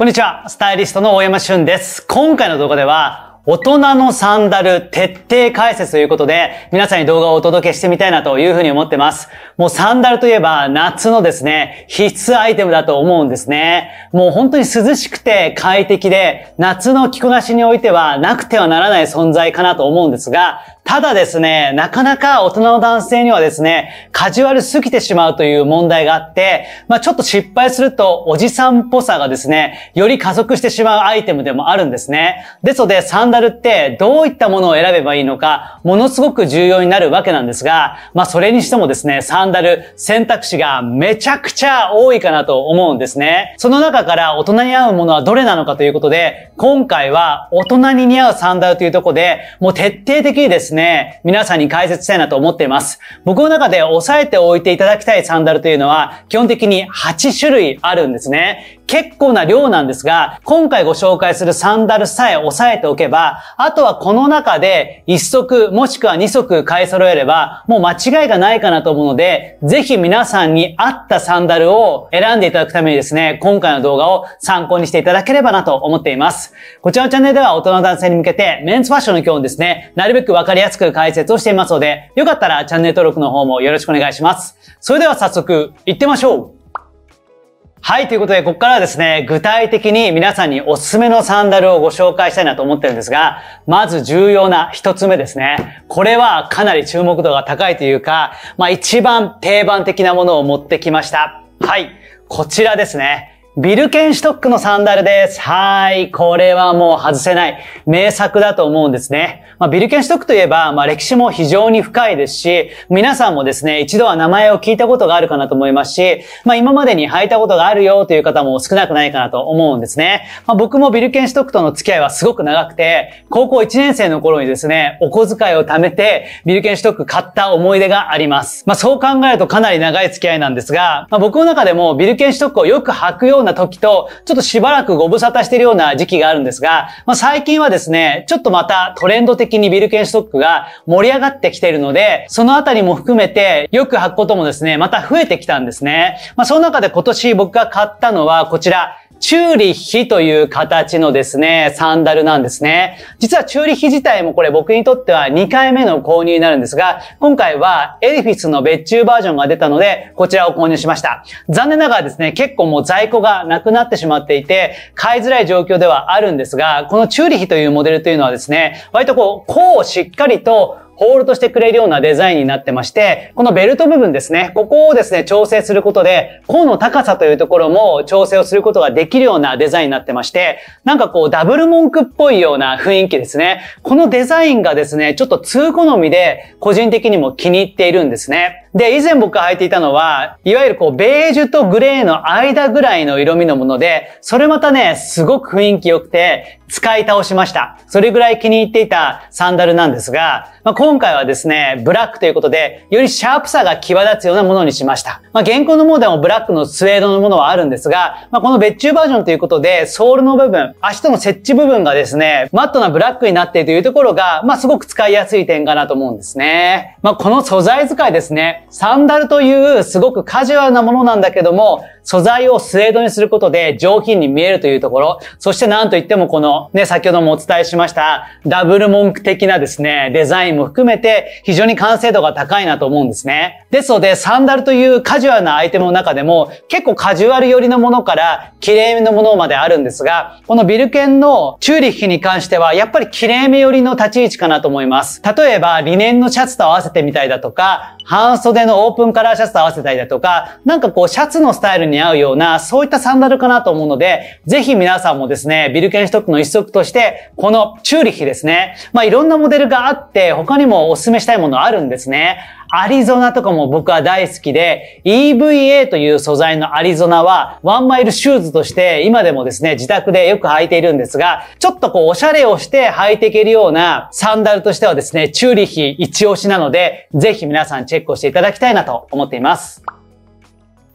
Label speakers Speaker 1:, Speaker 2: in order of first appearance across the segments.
Speaker 1: こんにちは、スタイリストの大山俊です。今回の動画では、大人のサンダル徹底解説ということで、皆さんに動画をお届けしてみたいなというふうに思ってます。もうサンダルといえば夏のですね、必須アイテムだと思うんですね。もう本当に涼しくて快適で、夏の着こなしにおいてはなくてはならない存在かなと思うんですが、ただですね、なかなか大人の男性にはですね、カジュアルすぎてしまうという問題があって、まあちょっと失敗するとおじさんっぽさがですね、より加速してしまうアイテムでもあるんですね。ですので、サンダルってどういったものを選べばいいのか、ものすごく重要になるわけなんですが、まあそれにしてもですね、サンダル選択肢がめちゃくちゃ多いかなと思うんですね。その中から大人に合うものはどれなのかということで、今回は大人に似合うサンダルというところで、もう徹底的にですね、ね、皆さんに解説したいなと思っています。僕の中で押さえておいていただきたいサンダルというのは、基本的に8種類あるんですね。結構な量なんですが、今回ご紹介するサンダルさえ押さえておけば、あとはこの中で1足もしくは2足買い揃えれば、もう間違いがないかなと思うので、ぜひ皆さんに合ったサンダルを選んでいただくためにですね、今回の動画を参考にしていただければなと思っています。こちらのチャンネルでは大人の男性に向けて、メンズファッションの今日ですね、なるべくわかりやすく解説をしていますので、よかったらチャンネル登録の方もよろしくお願いします。それでは早速、行ってみましょうはい、ということで、ここからはですね、具体的に皆さんにおすすめのサンダルをご紹介したいなと思ってるんですが、まず重要な一つ目ですね。これはかなり注目度が高いというか、まあ一番定番的なものを持ってきました。はい、こちらですね。ビルケンシュトックのサンダルです。はい。これはもう外せない。名作だと思うんですね。まあ、ビルケンシュトックといえば、まあ、歴史も非常に深いですし、皆さんもですね、一度は名前を聞いたことがあるかなと思いますし、まあ、今までに履いたことがあるよという方も少なくないかなと思うんですね。まあ、僕もビルケンシュトックとの付き合いはすごく長くて、高校1年生の頃にですね、お小遣いを貯めて、ビルケンシュトック買った思い出があります。まあ、そう考えるとかなり長い付き合いなんですが、まあ、僕の中でもビルケンシュトックをよく履くようような時と、ちょっとしばらくご無沙汰しているような時期があるんですが、まあ、最近はですね、ちょっとまたトレンド的にビルケンストックが盛り上がってきているので、そのあたりも含めてよく履くこともですね、また増えてきたんですね。まあ、その中で今年僕が買ったのはこちら、チューリッヒという形のですね、サンダルなんですね。実はチューリッヒ自体もこれ僕にとっては2回目の購入になるんですが、今回はエィフィスの別注バージョンが出たので、こちらを購入しました。残念ながらですね、結構もう在庫がなくなってしまっていて、買いづらい状況ではあるんですが、このチューリッヒというモデルというのはですね、割とこう、こうしっかりとホールとしてくれるようなデザインになってまして、このベルト部分ですね、ここをですね、調整することで、甲の高さというところも調整をすることができるようなデザインになってまして、なんかこう、ダブル文句っぽいような雰囲気ですね。このデザインがですね、ちょっと通好みで、個人的にも気に入っているんですね。で、以前僕が履いていたのは、いわゆるこう、ベージュとグレーの間ぐらいの色味のもので、それまたね、すごく雰囲気良くて、使い倒しました。それぐらい気に入っていたサンダルなんですが、まあ、今回はですね、ブラックということで、よりシャープさが際立つようなものにしました。まあ、現行のものでもブラックのスウェードのものはあるんですが、まあ、この別注バージョンということで、ソールの部分、足との設置部分がですね、マットなブラックになっているというところが、まあ、すごく使いやすい点かなと思うんですね。まあ、この素材使いですね。サンダルというすごくカジュアルなものなんだけども、素材をスエードにすることで上品に見えるというところ、そしてなんといってもこのね、先ほどもお伝えしましたダブル文句的なですね、デザインも含めて非常に完成度が高いなと思うんですね。ですので、サンダルというカジュアルなアイテムの中でも結構カジュアル寄りのものから綺麗めのものまであるんですが、このビルケンのチューリッヒに関してはやっぱり綺麗め寄りの立ち位置かなと思います。例えば、リネンのシャツと合わせてみたりだとか、半袖のオープンカラーシャツと合わせたりだとか、なんかこうシャツのスタイルにンに合うような、そういったサンダルかなと思うので、ぜひ皆さんもですね、ビルケンシュトックの一足として、このチューリッヒですね。まあ、いろんなモデルがあって、他にもお勧めしたいものあるんですね。アリゾナとかも僕は大好きで、EVA という素材のアリゾナは、ワンマイルシューズとして今でもですね、自宅でよく履いているんですが、ちょっとこう、おしゃれをして履いていけるようなサンダルとしてはですね、チューリヒ一押しなので、ぜひ皆さんチェックをしていただきたいなと思っています。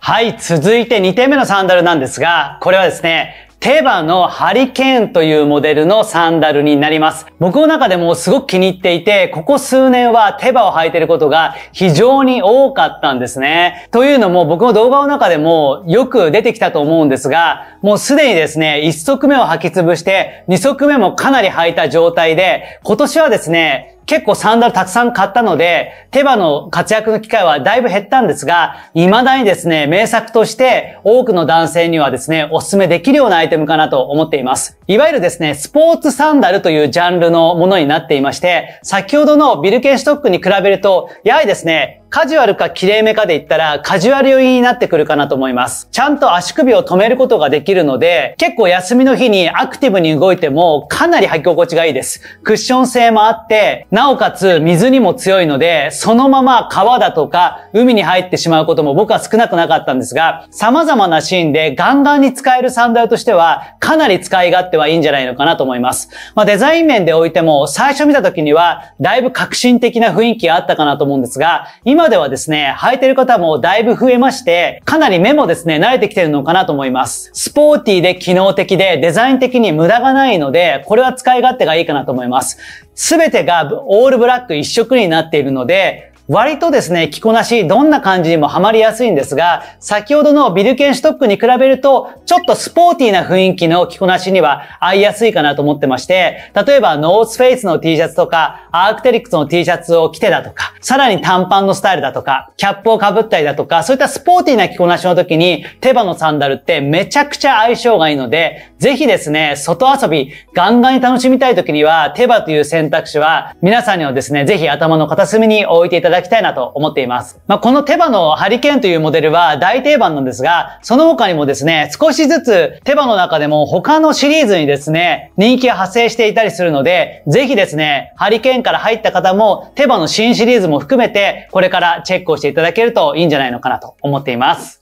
Speaker 1: はい、続いて2点目のサンダルなんですが、これはですね、テバのハリケーンというモデルのサンダルになります。僕の中でもすごく気に入っていて、ここ数年はテバを履いてることが非常に多かったんですね。というのも僕の動画の中でもよく出てきたと思うんですが、もうすでにですね、1足目を履き潰して、2足目もかなり履いた状態で、今年はですね、結構サンダルたくさん買ったので、手羽の活躍の機会はだいぶ減ったんですが、未だにですね、名作として多くの男性にはですね、お勧めできるようなアイテムかなと思っています。いわゆるですね、スポーツサンダルというジャンルのものになっていまして、先ほどのビルケンストックに比べると、やはりですね、カジュアルか綺麗めかで言ったら、カジュアル寄りになってくるかなと思います。ちゃんと足首を止めることができるので、結構休みの日にアクティブに動いても、かなり履き心地がいいです。クッション性もあって、なおかつ水にも強いので、そのまま川だとか海に入ってしまうことも僕は少なくなかったんですが、様々なシーンでガンガンに使えるサンダルとしては、かなり使い勝手はいいんじゃないのかなと思います。まあ、デザイン面でおいても、最初見た時には、だいぶ革新的な雰囲気があったかなと思うんですが、今まではですね、履いてる方もだいぶ増えまして、かなり目もですね、慣れてきてるのかなと思います。スポーティーで機能的で、デザイン的に無駄がないので、これは使い勝手がいいかなと思います。すべてがオールブラック一色になっているので、割とですね、着こなし、どんな感じにもハマりやすいんですが、先ほどのビルケンシュトックに比べると、ちょっとスポーティーな雰囲気の着こなしには合いやすいかなと思ってまして、例えばノースフェイスの T シャツとか、アークテリックスの T シャツを着てだとか、さらに短パンのスタイルだとか、キャップをかぶったりだとか、そういったスポーティーな着こなしの時に、手羽のサンダルってめちゃくちゃ相性がいいので、ぜひですね、外遊び、ガンガンに楽しみたい時には、手羽という選択肢は、皆さんにはですね、ぜひ頭の片隅に置いていただただきたいなと思っています。まあ、この手羽のハリケーンというモデルは大定番なんですが、その他にもですね、少しずつ手羽の中でも他のシリーズにですね、人気が発生していたりするので、ぜひですね、ハリケーンから入った方も手羽の新シリーズも含めて、これからチェックをしていただけるといいんじゃないのかなと思っています。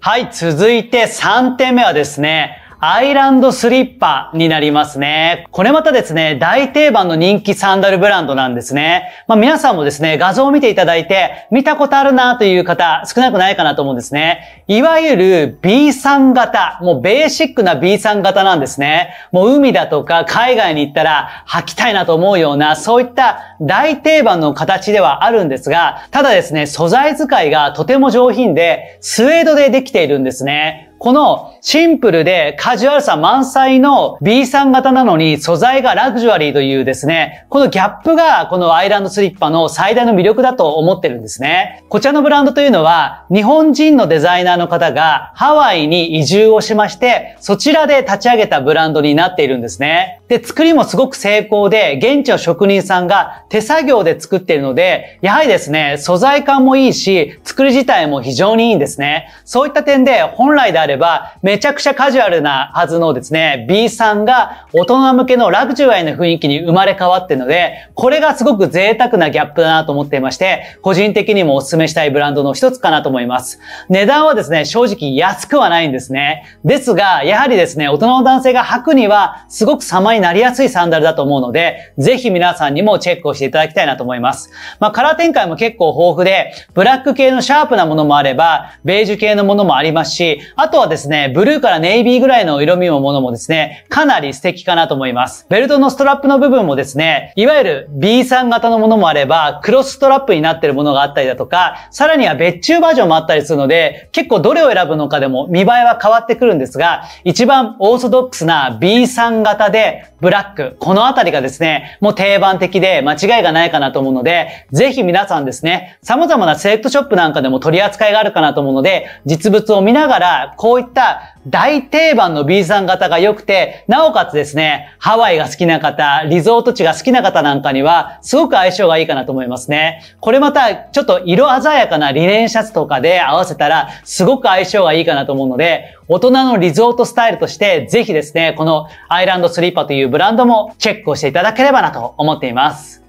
Speaker 1: はい、続いて3点目はですね、アイランドスリッパになりますね。これまたですね、大定番の人気サンダルブランドなんですね。まあ皆さんもですね、画像を見ていただいて、見たことあるなという方、少なくないかなと思うんですね。いわゆる B3 型、もうベーシックな B3 型なんですね。もう海だとか海外に行ったら履きたいなと思うような、そういった大定番の形ではあるんですが、ただですね、素材使いがとても上品で、スウェードでできているんですね。このシンプルでカジュアルさ満載の B3 型なのに素材がラグジュアリーというですね、このギャップがこのアイランドスリッパの最大の魅力だと思ってるんですね。こちらのブランドというのは日本人のデザイナーの方がハワイに移住をしまして、そちらで立ち上げたブランドになっているんですね。で、作りもすごく成功で、現地の職人さんが手作業で作っているので、やはりですね、素材感もいいし、作り自体も非常にいいんですね。そういった点で本来であれれば、めちゃくちゃカジュアルなはずのですね、B さんが大人向けのラグジュアリーな雰囲気に生まれ変わってるので、これがすごく贅沢なギャップだなと思っていまして、個人的にもお勧めしたいブランドの一つかなと思います。値段はですね、正直安くはないんですね。ですが、やはりですね、大人の男性が履くには、すごく様になりやすいサンダルだと思うので、ぜひ皆さんにもチェックをしていただきたいなと思います。まあ、カラー展開も結構豊富で、ブラック系のシャープなものもあれば、ベージュ系のものもありますし、あとはですね、ブルーからネイビーぐらいの色味のものもですね、かなり素敵かなと思います。ベルトのストラップの部分もですね、いわゆる B3 型のものもあれば、クロスストラップになってるものがあったりだとか、さらには別注バージョンもあったりするので、結構どれを選ぶのかでも見栄えは変わってくるんですが、一番オーソドックスな B3 型で、ブラック、このあたりがですね、もう定番的で間違いがないかなと思うので、ぜひ皆さんですね、様々なセレクトショップなんかでも取り扱いがあるかなと思うので、実物を見ながら、こういった大定番の B さん方が良くて、なおかつですね、ハワイが好きな方、リゾート地が好きな方なんかには、すごく相性がいいかなと思いますね。これまた、ちょっと色鮮やかなリネンシャツとかで合わせたら、すごく相性がいいかなと思うので、大人のリゾートスタイルとして、ぜひですね、このアイランドスリーパーというブランドもチェックをしていただければなと思っています。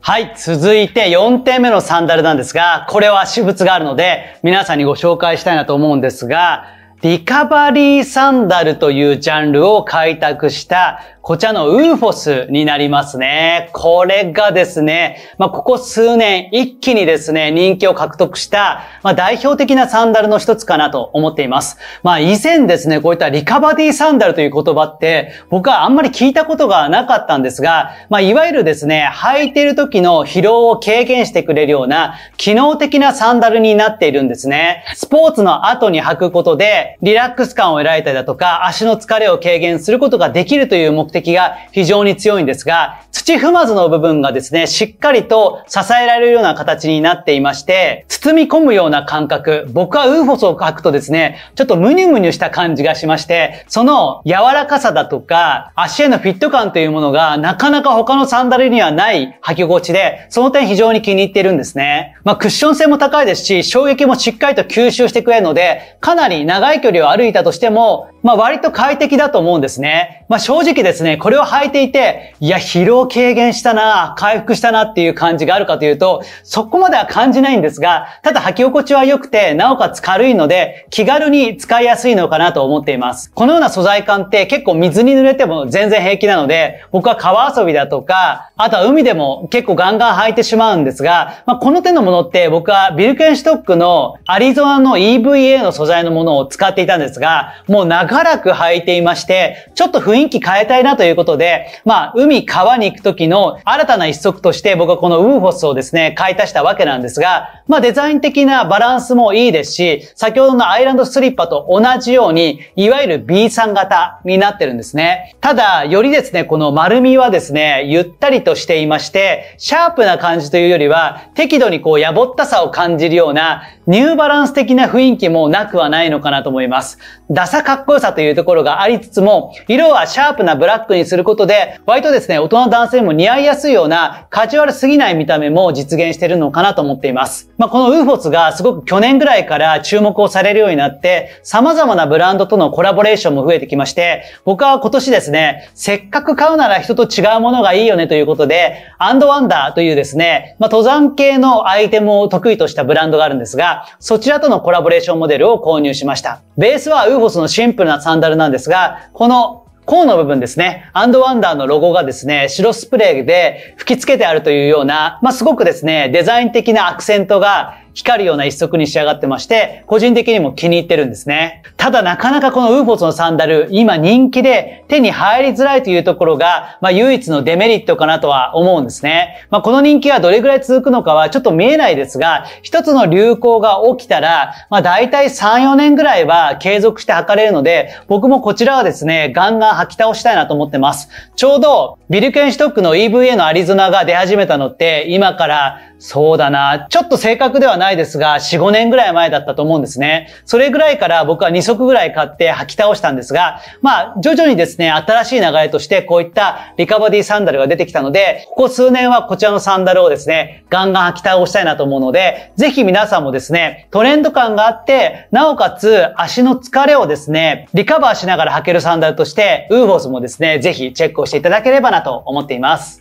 Speaker 1: はい、続いて4点目のサンダルなんですが、これは私物があるので、皆さんにご紹介したいなと思うんですが、リカバリーサンダルというジャンルを開拓したこちらのウーフォスになりますね。これがですね、まあ、ここ数年一気にですね、人気を獲得した、まあ、代表的なサンダルの一つかなと思っています。まあ、以前ですね、こういったリカバリーサンダルという言葉って僕はあんまり聞いたことがなかったんですが、まあ、いわゆるですね、履いている時の疲労を軽減してくれるような機能的なサンダルになっているんですね。スポーツの後に履くことで、リラックス感を得られたりだとか、足の疲れを軽減することができるという目的が非常に強いんですが、土踏まずの部分がですね、しっかりと支えられるような形になっていまして、包み込むような感覚、僕はウーフォスを書くとですね、ちょっとムニュムニュした感じがしまして、その柔らかさだとか、足へのフィット感というものが、なかなか他のサンダルにはない履き心地で、その点非常に気に入っているんですね。まあ、クッション性も高いですし、衝撃もしっかりと吸収してくれるので、かなり長いい距離を歩いたとしても、まあ割と快適だと思うんですね。まあ正直ですね、これを履いていて、いや、疲労軽減したな、回復したなっていう感じがあるかというと、そこまでは感じないんですが、ただ履き心地は良くて、なおかつ軽いので、気軽に使いやすいのかなと思っています。このような素材感って結構水に濡れても全然平気なので、僕は川遊びだとか、あとは海でも結構ガンガン履いてしまうんですが、まあこの手のものって僕はビルケンシュトックのアリゾナの EVA の素材のものを使使っていたんですが、もう長らく履いていまして、ちょっと雰囲気変えたいなということで、まあ、海、川に行く時の新たな一足として僕はこのウーフォスをですね、買い足したわけなんですが、まあ、デザイン的なバランスもいいですし、先ほどのアイランドスリッパと同じように、いわゆる B さん型になってるんですね。ただ、よりですね、この丸みはですね、ゆったりとしていまして、シャープな感じというよりは、適度にこう、やぼったさを感じるような、ニューバランス的な雰囲気もなくはないのかなと思います。思います。ダサかっこよさというところがありつつも、色はシャープなブラックにすることで、割とですね、大人男性も似合いやすいような、カジュアルすぎない見た目も実現してるのかなと思っています。まあ、このウーフォスがすごく去年ぐらいから注目をされるようになって、様々なブランドとのコラボレーションも増えてきまして、僕は今年ですね、せっかく買うなら人と違うものがいいよねということで、アンドワンダーというですね、まあ、登山系のアイテムを得意としたブランドがあるんですが、そちらとのコラボレーションモデルを購入しました。ベースはウボスのシンプルなサンダルなんですが、この甲の部分ですね、アンドワンダーのロゴがですね、白スプレーで吹き付けてあるというような、まあ、すごくですね、デザイン的なアクセントが光るような一足に仕上がってまして、個人的にも気に入ってるんですね。ただなかなかこのウーフォスのサンダル、今人気で手に入りづらいというところが、まあ唯一のデメリットかなとは思うんですね。まあこの人気がどれぐらい続くのかはちょっと見えないですが、一つの流行が起きたら、まあ大体3、4年ぐらいは継続して履かれるので、僕もこちらはですね、ガンガン履き倒したいなと思ってます。ちょうどビルケンシュトックの EVA のアリゾナが出始めたのって、今からそうだな。ちょっと正確ではないですが、4、5年ぐらい前だったと思うんですね。それぐらいから僕は2足ぐらい買って履き倒したんですが、まあ、徐々にですね、新しい流れとしてこういったリカバディサンダルが出てきたので、ここ数年はこちらのサンダルをですね、ガンガン履き倒したいなと思うので、ぜひ皆さんもですね、トレンド感があって、なおかつ足の疲れをですね、リカバーしながら履けるサンダルとして、ウーフォースもですね、ぜひチェックをしていただければなと思っています。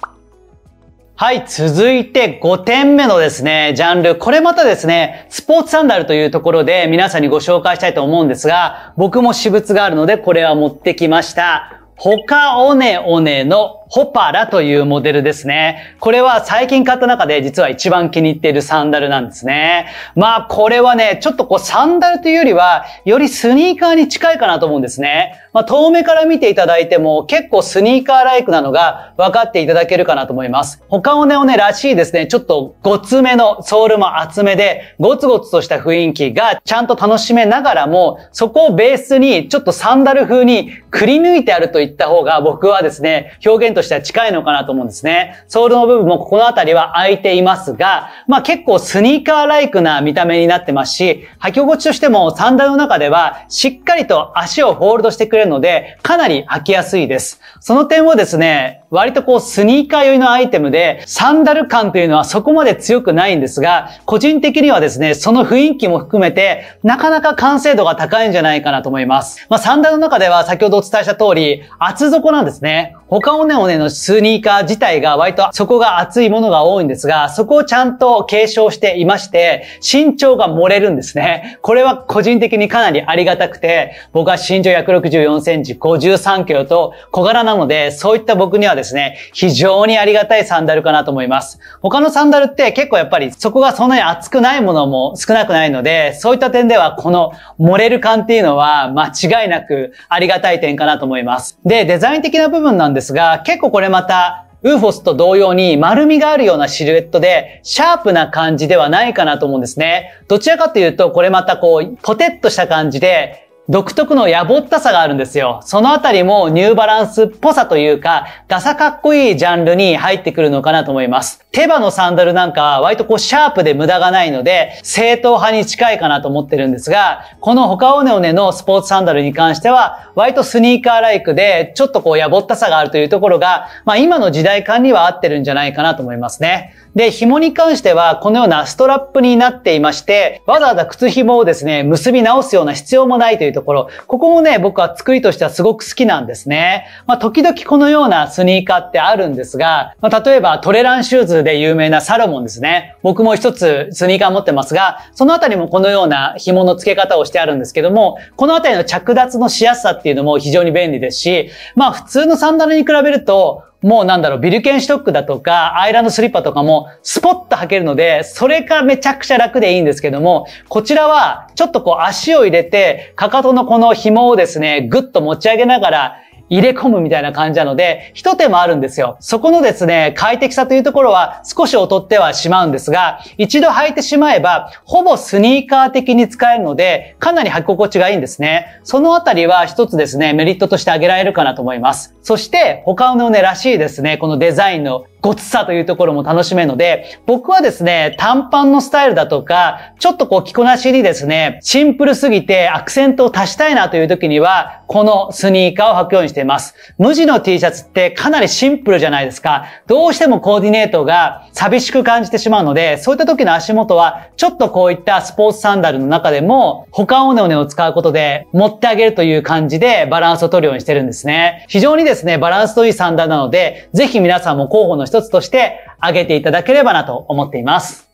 Speaker 1: はい、続いて5点目のですね、ジャンル。これまたですね、スポーツサンダルというところで皆さんにご紹介したいと思うんですが、僕も私物があるのでこれは持ってきました。ホカオネオネのホパラというモデルですね。これは最近買った中で実は一番気に入っているサンダルなんですね。まあこれはね、ちょっとこうサンダルというよりは、よりスニーカーに近いかなと思うんですね。まあ遠目から見ていただいても結構スニーカーライクなのが分かっていただけるかなと思います。ホカオネオネらしいですね。ちょっとごつめのソールも厚めで、ゴツゴツとした雰囲気がちゃんと楽しめながらも、そこをベースにちょっとサンダル風にくり抜いてあるという言った方が僕はですね、表現としては近いのかなと思うんですね。ソールの部分もここのあたりは空いていますが、まあ結構スニーカーライクな見た目になってますし、履き心地としてもサンダルの中ではしっかりと足をホールドしてくれるので、かなり履きやすいです。その点をですね、割とこうスニーカー寄りのアイテムで、サンダル感というのはそこまで強くないんですが、個人的にはですね、その雰囲気も含めて、なかなか完成度が高いんじゃないかなと思います。まあ、サンダルの中では先ほどお伝えした通り、厚底なんですね。他おねおねのスニーカー自体が割と底が厚いものが多いんですが、そこをちゃんと継承していまして、身長が漏れるんですね。これは個人的にかなりありがたくて、僕は身長164センチ53キロと小柄なので、そういった僕にはですねですね、非常にありがたいサンダルかなと思います。他のサンダルって結構やっぱりそこがそんなに厚くないものも少なくないので、そういった点ではこの漏れる感っていうのは間違いなくありがたい点かなと思います。で、デザイン的な部分なんですが、結構これまたウーフォスと同様に丸みがあるようなシルエットで、シャープな感じではないかなと思うんですね。どちらかというと、これまたこう、ポテッとした感じで、独特のやぼったさがあるんですよ。そのあたりもニューバランスっぽさというか、ダサかっこいいジャンルに入ってくるのかなと思います。手羽のサンダルなんか割とこうシャープで無駄がないので、正統派に近いかなと思ってるんですが、このホカオネオネのスポーツサンダルに関しては、割とスニーカーライクで、ちょっとこうやぼったさがあるというところが、まあ今の時代感には合ってるんじゃないかなと思いますね。で、紐に関してはこのようなストラップになっていまして、わざわざ靴紐をですね、結び直すような必要もないというところ、ここもね、僕は作りとしてはすごく好きなんですね。まあ、時々このようなスニーカーってあるんですが、まあ、例えばトレランシューズで有名なサロモンですね。僕も一つスニーカー持ってますが、そのあたりもこのような紐の付け方をしてあるんですけども、このあたりの着脱のしやすさっていうのも非常に便利ですし、まあ、普通のサンダルに比べると、もうなんだろう、ビルケンシュトックだとか、アイランドスリッパとかも、スポッと履けるので、それがめちゃくちゃ楽でいいんですけども、こちらは、ちょっとこう足を入れて、かかとのこの紐をですね、ぐっと持ち上げながら、入れ込むみたいな感じなので、一手間あるんですよ。そこのですね、快適さというところは少し劣ってはしまうんですが、一度履いてしまえば、ほぼスニーカー的に使えるので、かなり履き心地がいいんですね。そのあたりは一つですね、メリットとして挙げられるかなと思います。そして、他のね、らしいですね、このデザインのごつさというところも楽しめるので、僕はですね、短パンのスタイルだとか、ちょっとこう着こなしにですね、シンプルすぎてアクセントを足したいなという時には、このスニーカーを履くようにしています。無地の T シャツってかなりシンプルじゃないですか。どうしてもコーディネートが寂しく感じてしまうので、そういった時の足元は、ちょっとこういったスポーツサンダルの中でも、他おねおねを使うことで持ってあげるという感じでバランスを取るようにしてるんですね。非常にですね、バランスといいサンダルなので、ぜひ皆さんも候補の一つとして挙げていただければなと思っています。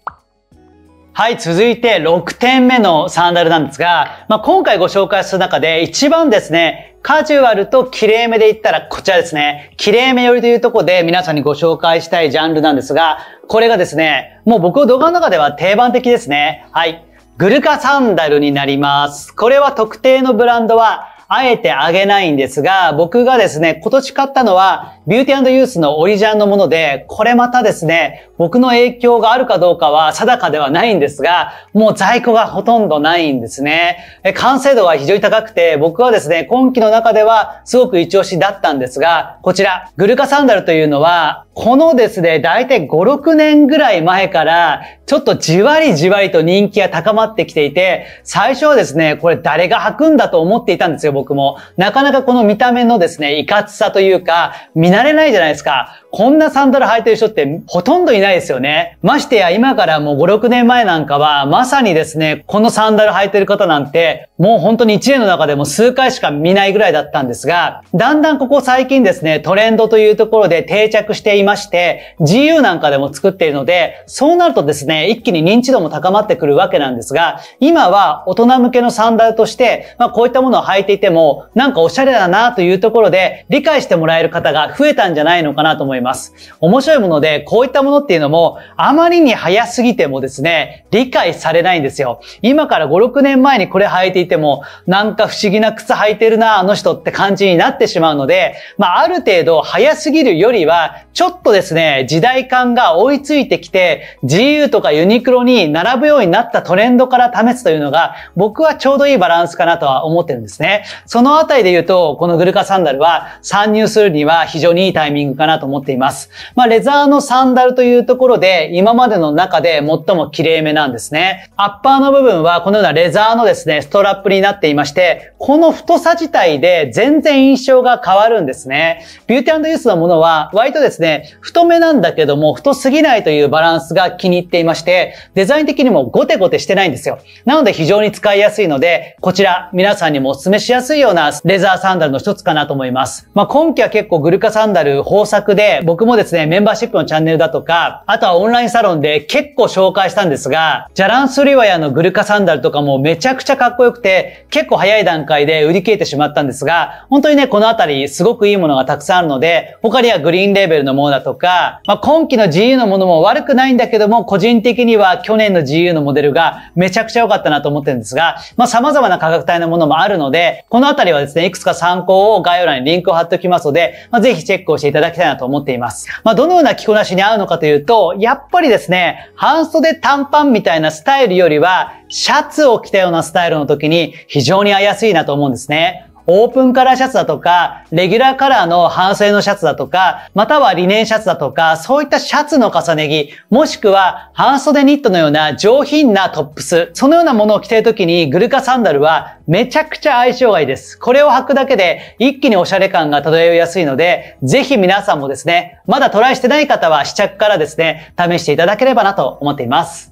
Speaker 1: はい、続いて6点目のサンダルなんですが、まあ、今回ご紹介する中で一番ですね、カジュアルと綺麗めで言ったらこちらですね、綺麗め寄りというとこで皆さんにご紹介したいジャンルなんですが、これがですね、もう僕の動画の中では定番的ですね。はい。グルカサンダルになります。これは特定のブランドはあえてあげないんですが、僕がですね、今年買ったのは、ビューティーユースのオリジナルのもので、これまたですね、僕の影響があるかどうかは定かではないんですが、もう在庫がほとんどないんですね。完成度が非常に高くて、僕はですね、今季の中ではすごく一押しだったんですが、こちら、グルカサンダルというのは、このですね、大体5、6年ぐらい前から、ちょっとじわりじわりと人気が高まってきていて、最初はですね、これ誰が履くんだと思っていたんですよ、僕も、なかなかこの見た目のですね、いかつさというか、見慣れないじゃないですか。こんなサンダル履いてる人ってほとんどいないですよね。ましてや今からもう5、6年前なんかは、まさにですね、このサンダル履いてる方なんて、もう本当に1年の中でも数回しか見ないぐらいだったんですが、だんだんここ最近ですね、トレンドというところで定着していまして、GU なんかでも作っているので、そうなるとですね、一気に認知度も高まってくるわけなんですが、今は大人向けのサンダルとして、まあこういったものを履いていても、なんかおしゃれだなというところで理解してもらえる方が増えたんじゃないのかなと思います。面白いもので、こういったものっていうのも、あまりに早すぎてもですね、理解されないんですよ。今から5、6年前にこれ履いていても、なんか不思議な靴履いてるな、あの人って感じになってしまうので、まあ、ある程度早すぎるよりは、ちょっとですね、時代感が追いついてきて、GU とかユニクロに並ぶようになったトレンドから試すというのが、僕はちょうどいいバランスかなとは思ってるんですね。そのあたりで言うと、このグルカサンダルは参入するには非常にいいタイミングかなと思っています。まあ、レザーのサンダルというところで、今までの中で最も綺麗めなんですね。アッパーの部分はこのようなレザーのですね、ストラップになっていまして、この太さ自体で全然印象が変わるんですね。ビューティーユースのものは、割とですね、太めなんだけども、太すぎないというバランスが気に入っていまして、デザイン的にもゴテゴテしてないんですよ。なので非常に使いやすいので、こちら皆さんにもお勧めしやすいすいようなレザーサンダルの一つかなと思います。まあ、今季は結構グルカサンダル豊作で、僕もですね、メンバーシップのチャンネルだとか、あとはオンラインサロンで結構紹介したんですが、ジャランスリワヤのグルカサンダルとかもめちゃくちゃかっこよくて、結構早い段階で売り切れてしまったんですが、本当にね、このあたりすごくいいものがたくさんあるので、他にはグリーンレーベルのものだとか、まあ、今季の GU のものも悪くないんだけども、個人的には去年の GU のモデルがめちゃくちゃ良かったなと思ってるんですが、まあ、様々な価格帯のものもあるので、このあたりはですね、いくつか参考を概要欄にリンクを貼っておきますので、まあ、ぜひチェックをしていただきたいなと思っています。まあ、どのような着こなしに合うのかというと、やっぱりですね、半袖短パンみたいなスタイルよりは、シャツを着たようなスタイルの時に非常に合いやすいなと思うんですね。オープンカラーシャツだとか、レギュラーカラーの半袖のシャツだとか、またはリネンシャツだとか、そういったシャツの重ね着、もしくは半袖ニットのような上品なトップス、そのようなものを着ている時にグルカサンダルはめちゃくちゃ相性がいいです。これを履くだけで一気におしゃれ感が漂いやすいので、ぜひ皆さんもですね、まだトライしてない方は試着からですね、試していただければなと思っています。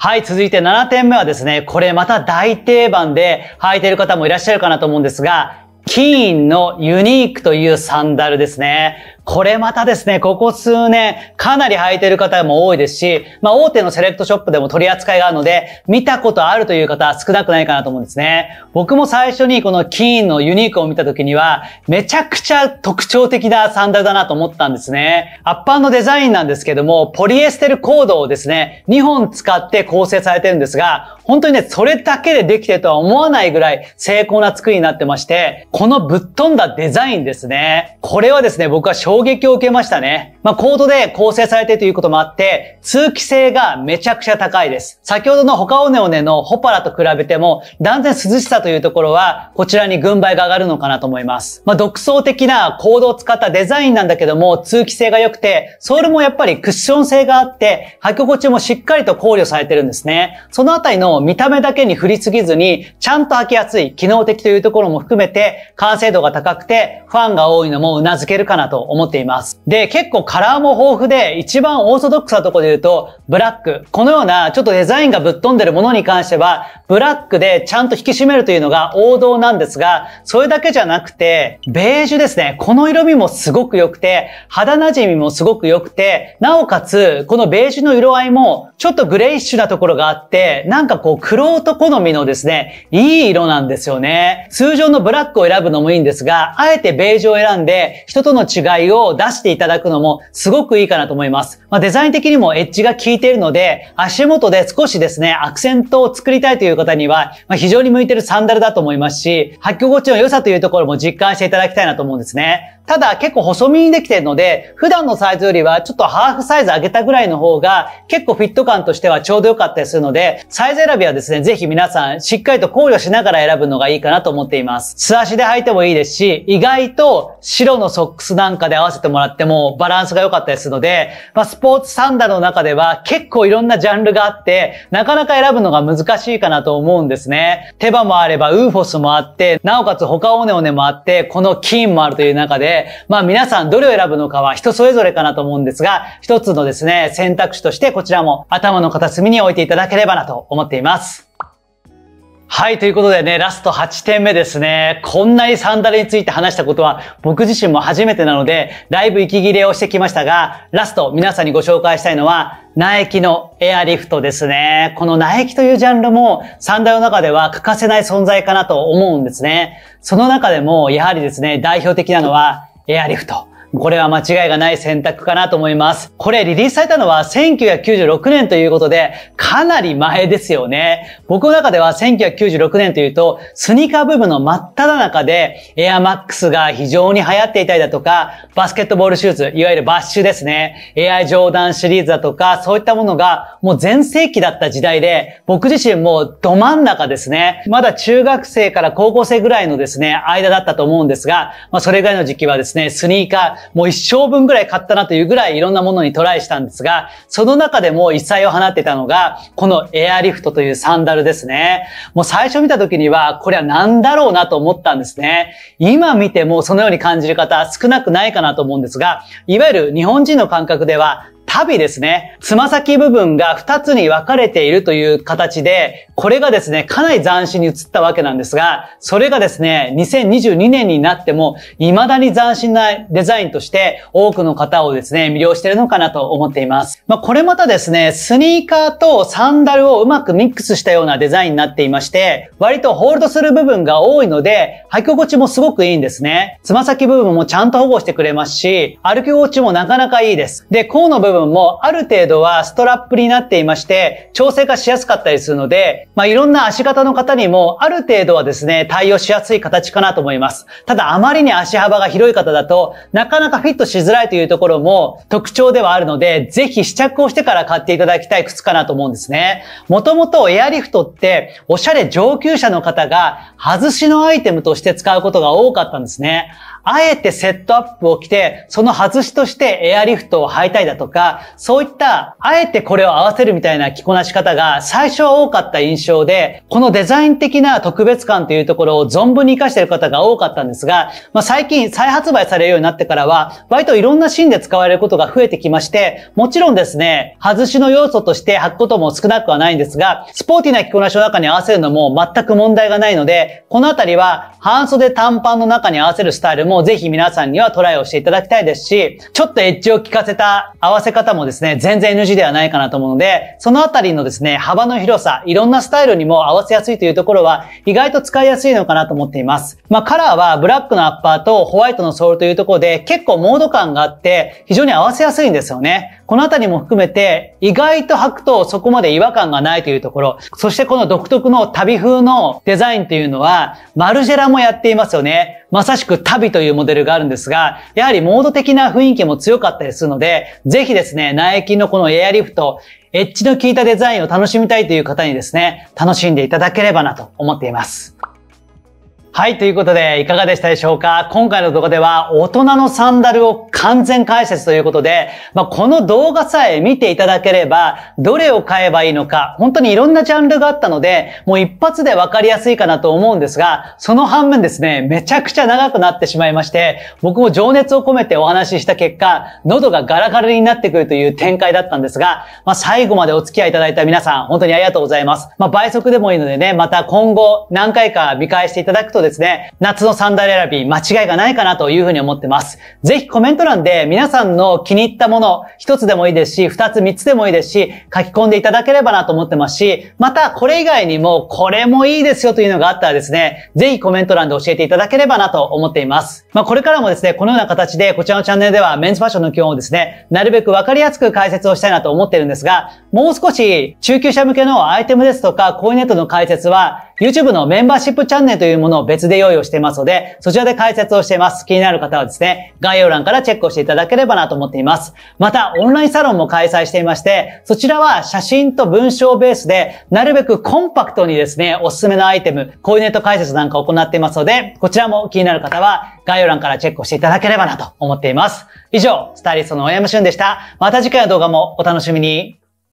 Speaker 1: はい、続いて7点目はですね、これまた大定番で履いてる方もいらっしゃるかなと思うんですが、キーンのユニークというサンダルですね。これまたですね、ここ数年、かなり履いてる方も多いですし、まあ大手のセレクトショップでも取り扱いがあるので、見たことあるという方少なくないかなと思うんですね。僕も最初にこのキンのユニークを見た時には、めちゃくちゃ特徴的なサンダルだなと思ったんですね。アッパーのデザインなんですけども、ポリエステルコードをですね、2本使って構成されてるんですが、本当にね、それだけでできてるとは思わないぐらい精巧な作りになってまして、このぶっ飛んだデザインですね。これはですね、僕は正衝撃を受けましたね。まあ、コードで構成されてということもあって、通気性がめちゃくちゃ高いです。先ほどのホカオネオネのホパラと比べても、断然涼しさというところは、こちらに軍配が上がるのかなと思います。まあ、独創的なコードを使ったデザインなんだけども、通気性が良くて、ソールもやっぱりクッション性があって、履き心地もしっかりと考慮されてるんですね。そのあたりの見た目だけに振りすぎずに、ちゃんと履きやすい、機能的というところも含めて、完成度が高くて、ファンが多いのも頷けるかなと思ってっています。で、結構カラーも豊富で、一番オーソドックスなところで言うと、ブラック。このような、ちょっとデザインがぶっ飛んでるものに関しては、ブラックでちゃんと引き締めるというのが王道なんですが、それだけじゃなくて、ベージュですね。この色味もすごく良くて、肌馴染みもすごく良くて、なおかつ、このベージュの色合いも、ちょっとグレイッシュなところがあって、なんかこう、クロート好みのですね、いい色なんですよね。通常のブラックを選ぶのもいいんですが、あえてベージュを選んで、人との違いをを出していただくのもすごくいいかなと思います。まあ、デザイン的にもエッジが効いているので、足元で少しですね、アクセントを作りたいという方には、まあ、非常に向いてるサンダルだと思いますし、履き心地の良さというところも実感していただきたいなと思うんですね。ただ結構細身にできているので、普段のサイズよりはちょっとハーフサイズ上げたぐらいの方が結構フィット感としてはちょうど良かったりするので、サイズ選びはですね、ぜひ皆さんしっかりと考慮しながら選ぶのがいいかなと思っています。素足で履いてもいいですし、意外と白のソックスなんかで合わせてもらってもバランスが良かったりするので、まあ、スポーツサンダルの中では結構いろんなジャンルがあって、なかなか選ぶのが難しいかなと思うんですね。手羽もあれば、ウーフォスもあって、なおかつ他オネオネもあって、この金もあるという中で、まあ皆さんどれを選ぶのかは人それぞれかなと思うんですが、一つのですね、選択肢としてこちらも頭の片隅に置いていただければなと思っています。はい、ということでね、ラスト8点目ですね。こんなにサンダルについて話したことは僕自身も初めてなので、だいぶ息切れをしてきましたが、ラスト皆さんにご紹介したいのは、ナイキのエアリフトですね。このナイキというジャンルもサンダルの中では欠かせない存在かなと思うんですね。その中でも、やはりですね、代表的なのはエアリフト。これは間違いがない選択かなと思います。これリリースされたのは1996年ということで、かなり前ですよね。僕の中では1996年というと、スニーカーブームの真っ只中で、エアマックスが非常に流行っていたりだとか、バスケットボールシューズ、いわゆるバッシュですね。エアジョーダンシリーズだとか、そういったものがもう全盛期だった時代で、僕自身もど真ん中ですね。まだ中学生から高校生ぐらいのですね、間だったと思うんですが、まあそれぐらいの時期はですね、スニーカー、もう一生分ぐらい買ったなというぐらいいろんなものにトライしたんですが、その中でも一切を放ってたのが、このエアリフトというサンダルですね。もう最初見た時には、これは何だろうなと思ったんですね。今見てもそのように感じる方少なくないかなと思うんですが、いわゆる日本人の感覚では、タビですね。つま先部分が2つに分かれているという形で、これがですね、かなり斬新に移ったわけなんですが、それがですね、2022年になっても、未だに斬新なデザインとして、多くの方をですね、魅了しているのかなと思っています。まあ、これまたですね、スニーカーとサンダルをうまくミックスしたようなデザインになっていまして、割とホールドする部分が多いので、履き心地もすごくいいんですね。つま先部分もちゃんと保護してくれますし、歩き心地もなかなかいいです。で、甲の部分分もある程度はストラップになっていまして、調整がしやすかったりするので、まあ、いろんな足型の方にもある程度はですね、対応しやすい形かなと思います。ただ、あまりに足幅が広い方だと、なかなかフィットしづらいというところも特徴ではあるので、ぜひ試着をしてから買っていただきたい靴かなと思うんですね。もともとエアリフトって、おしゃれ上級者の方が外しのアイテムとして使うことが多かったんですね。あえてセットアップを着て、その外しとしてエアリフトを履いたりだとか、そういった、あえてこれを合わせるみたいな着こなし方が最初は多かった印象で、このデザイン的な特別感というところを存分に活かしている方が多かったんですが、まあ、最近再発売されるようになってからは、割といろんなシーンで使われることが増えてきまして、もちろんですね、外しの要素として履くことも少なくはないんですが、スポーティーな着こなしの中に合わせるのも全く問題がないので、このあたりは半袖短パンの中に合わせるスタイルももぜひ皆さんにはトライをしていただきたいですし、ちょっとエッジを効かせた合わせ方もですね、全然 NG ではないかなと思うので、そのあたりのですね、幅の広さ、いろんなスタイルにも合わせやすいというところは、意外と使いやすいのかなと思っています。まあ、カラーはブラックのアッパーとホワイトのソールというところで、結構モード感があって、非常に合わせやすいんですよね。このあたりも含めて、意外と履くとそこまで違和感がないというところ、そしてこの独特の旅風のデザインというのは、マルジェラもやっていますよね。まさしく旅というモデルがあるんですが、やはりモード的な雰囲気も強かったりするので、ぜひですね、ナイキのこのエアリフト、エッジの効いたデザインを楽しみたいという方にですね、楽しんでいただければなと思っています。はい、ということで、いかがでしたでしょうか今回の動画では、大人のサンダルを完全解説ということで、まあ、この動画さえ見ていただければ、どれを買えばいいのか、本当にいろんなジャンルがあったので、もう一発でわかりやすいかなと思うんですが、その反面ですね、めちゃくちゃ長くなってしまいまして、僕も情熱を込めてお話しした結果、喉がガラガラになってくるという展開だったんですが、まあ、最後までお付き合いいただいた皆さん、本当にありがとうございます。まあ、倍速でもいいのでね、また今後何回か見返していただくととですね、夏のサンダル選び間違いがないかなというふうに思ってます。ぜひコメント欄で皆さんの気に入ったもの、一つでもいいですし、二つ三つでもいいですし、書き込んでいただければなと思ってますし、またこれ以外にもこれもいいですよというのがあったらですね、ぜひコメント欄で教えていただければなと思っています。まあこれからもですね、このような形でこちらのチャンネルではメンズファッションの基本をですね、なるべくわかりやすく解説をしたいなと思ってるんですが、もう少し中級者向けのアイテムですとか、コーディネートの解説は YouTube のメンバーシップチャンネルというものを別で用意をしていますので、そちらで解説をしています。気になる方はですね、概要欄からチェックをしていただければなと思っています。また、オンラインサロンも開催していまして、そちらは写真と文章ベースで、なるべくコンパクトにですね、おすすめのアイテム、コーディネート解説なんかを行っていますので、こちらも気になる方は、概要欄からチェックをしていただければなと思っています。以上、スタイリストの大山俊でした。また次回の動画もお楽しみに。